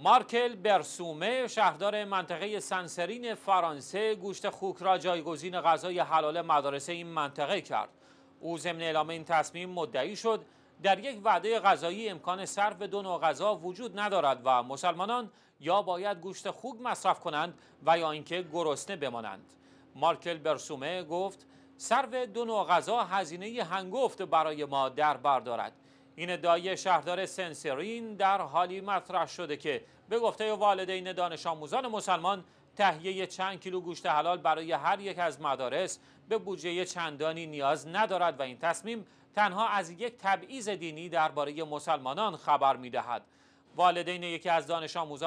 مارکل برسومه شهردار منطقه سنسرین فرانسه گوشت خوک را جایگزین غذای حلال مدارس این منطقه کرد او ضمن اعلام این تصمیم مدعی شد در یک وعده غذایی امکان صرف دو نوع غذا وجود ندارد و مسلمانان یا باید گوشت خوک مصرف کنند و یا اینکه گرسنه بمانند مارکل برسومه گفت صرف دو نوع غذا هزینه هنگفت برای ما در بر دارد این ادعای شهردار سنسرین در حالی مطرح شده که به گفته والدین دانش آموزان مسلمان تهیه چند کیلو گوشت حلال برای هر یک از مدارس به بودجه چندانی نیاز ندارد و این تصمیم تنها از یک تبعیض دینی درباره مسلمانان خبر می‌دهد والدین یکی از دانش آموزان